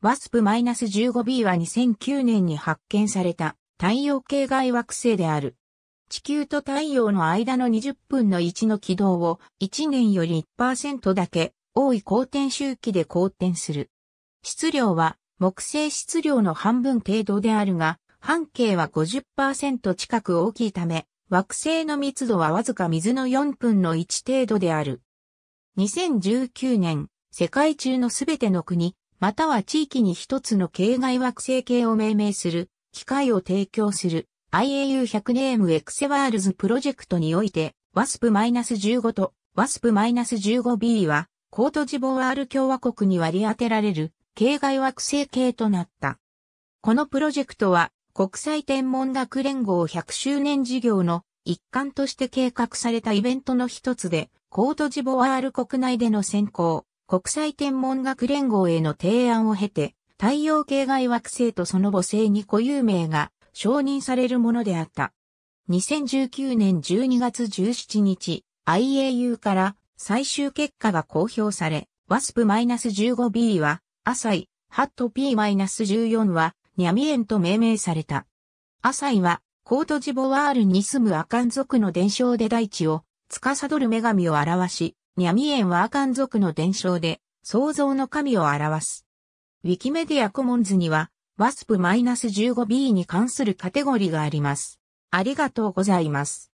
ワスプ -15b は2009年に発見された太陽系外惑星である。地球と太陽の間の20分の1の軌道を1年より1%だけ多い公転周期で公転する。質量は木星質量の半分程度であるが、半径は50%近く大きいため、惑星の密度はわずか水の4分の1程度である。2019年、世界中のすべての国、または地域に一つの境外惑星系を命名する、機会を提供する IAU100 ネームエクセワールズプロジェクトにおいて、WASP-15 と WASP-15B は、コートジボワール共和国に割り当てられる、境外惑星系となった。このプロジェクトは、国際天文学連合100周年事業の一環として計画されたイベントの一つで、コートジボワール国内での選考、国際天文学連合への提案を経て、太陽系外惑星とその母星に固有名が承認されるものであった。2019年12月17日、IAU から最終結果が公表され、WASP-15B は、アサイ、ハット P-14 は、ニャミエンと命名された。アサイは、コートジボワールに住むアカン族の伝承で大地を、司る女神を表し、ニャミエンはアカン族の伝承で、創造の神を表す。ウィキメディアコモンズには、ワスプ -15b に関するカテゴリがあります。ありがとうございます。